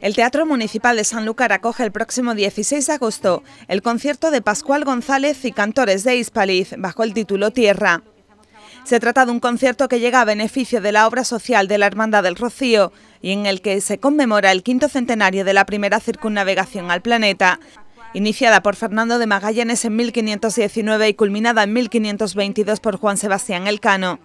El Teatro Municipal de Sanlúcar acoge el próximo 16 de agosto el concierto de Pascual González y cantores de Ispaliz, bajo el título Tierra. Se trata de un concierto que llega a beneficio de la obra social de la Hermandad del Rocío y en el que se conmemora el quinto centenario de la primera circunnavegación al planeta, iniciada por Fernando de Magallanes en 1519 y culminada en 1522 por Juan Sebastián Elcano.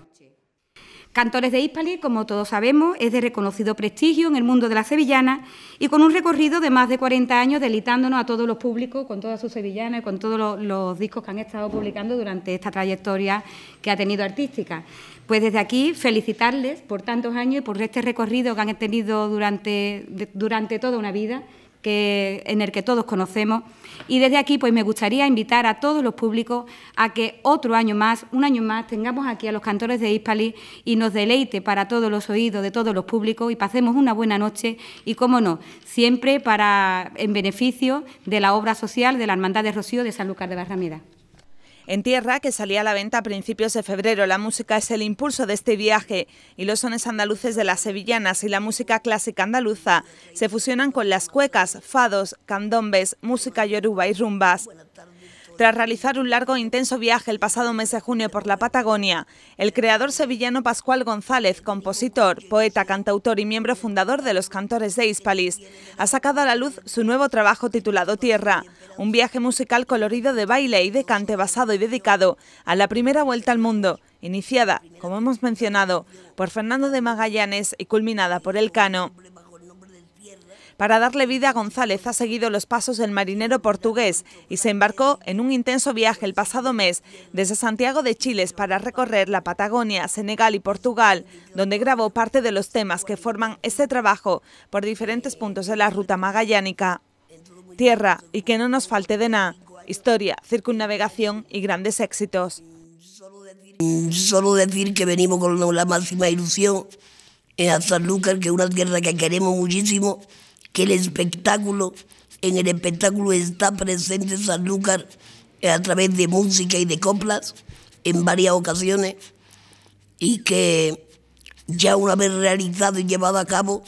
Cantores de Hispali, como todos sabemos, es de reconocido prestigio en el mundo de la sevillana y con un recorrido de más de 40 años delitándonos a todos los públicos con todas sus sevillanas y con todos los, discos que han estado publicando durante esta trayectoria que ha tenido artística. Pues desde aquí felicitarles por tantos años y por este recorrido que han tenido durante, durante toda una vida que, en el que todos conocemos. Y desde aquí, pues me gustaría invitar a todos los públicos a que otro año más, un año más, tengamos aquí a los cantores de Hispali y nos deleite para todos los oídos de todos los públicos y pasemos una buena noche y, cómo no, siempre para en beneficio de la obra social de la Hermandad de Rocío de San Lucas de Barrameda en tierra que salía a la venta a principios de febrero. La música es el impulso de este viaje y los sones andaluces de las sevillanas y la música clásica andaluza se fusionan con las cuecas, fados, candombes, música yoruba y rumbas. Tras realizar un largo e intenso viaje el pasado mes de junio por la Patagonia, el creador sevillano Pascual González, compositor, poeta, cantautor y miembro fundador de los Cantores de Hispalis, ha sacado a la luz su nuevo trabajo titulado Tierra, un viaje musical colorido de baile y de cante basado y dedicado a la primera vuelta al mundo, iniciada, como hemos mencionado, por Fernando de Magallanes y culminada por El Cano. Para darle vida, González ha seguido los pasos del marinero portugués y se embarcó en un intenso viaje el pasado mes desde Santiago de Chiles para recorrer la Patagonia, Senegal y Portugal, donde grabó parte de los temas que forman este trabajo por diferentes puntos de la ruta magallánica. Tierra y que no nos falte de nada, historia, circunnavegación y grandes éxitos. Solo decir que venimos con la máxima ilusión en San Lucas, que es una tierra que queremos muchísimo que el espectáculo, en el espectáculo está presente Sanlúcar a través de música y de coplas en varias ocasiones y que ya una vez realizado y llevado a cabo,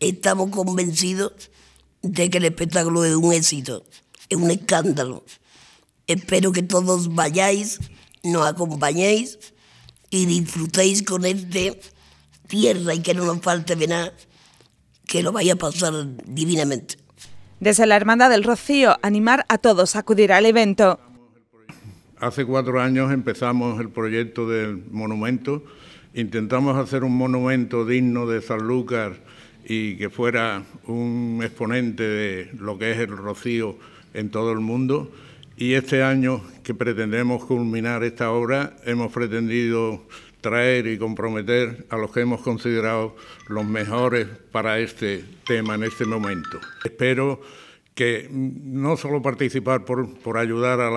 estamos convencidos de que el espectáculo es un éxito, es un escándalo. Espero que todos vayáis, nos acompañéis y disfrutéis con este tierra y que no nos falte de nada que lo vaya a pasar divinamente. Desde la Hermandad del Rocío, animar a todos a acudir al evento. Hace cuatro años empezamos el proyecto del monumento. Intentamos hacer un monumento digno de Sanlúcar y que fuera un exponente de lo que es el Rocío en todo el mundo. Y este año que pretendemos culminar esta obra, hemos pretendido traer y comprometer a los que hemos considerado los mejores para este tema en este momento. Espero que no solo participar por, ayudar a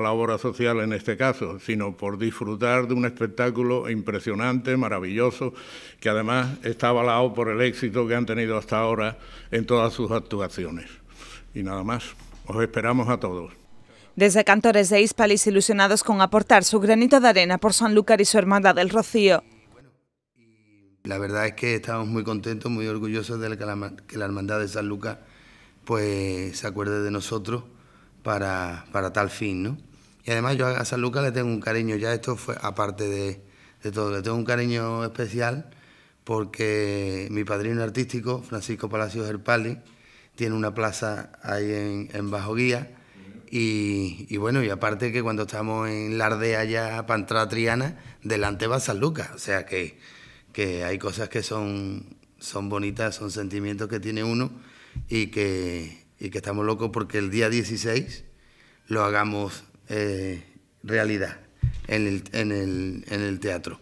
la, obra social en este caso, sino por disfrutar de un espectáculo impresionante, maravilloso, que además está avalado por el éxito que han tenido hasta ahora en todas sus actuaciones. Y nada más, os esperamos a todos. Desde Cantores de Ispalis ilusionados con aportar su granito de arena por San Sanlúcar y su hermandad del Rocío. La verdad es que estamos muy contentos, muy orgullosos de que la, hermandad de Sanlúcar pues, se acuerde de nosotros para, tal fin, ¿no? Y además yo a San Sanlúcar le tengo un cariño, ya esto fue aparte de, todo, le tengo un cariño especial porque mi padrino artístico, Francisco Palacios Herpali, tiene una plaza ahí en, en Bajo Guía y, bueno, y aparte que cuando estamos en la de ya para entrar Triana, delante va San Lucas. O sea que, que hay cosas que son, son bonitas, son sentimientos que tiene uno y que, y que estamos locos porque el día 16 lo hagamos eh, realidad en el, en, el, en el teatro.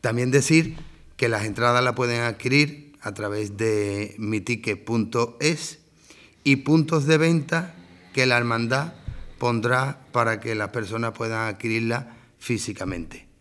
También decir que las entradas las pueden adquirir a través de mitique.es y puntos de venta que la hermandad pondrá para que las personas puedan adquirirla físicamente.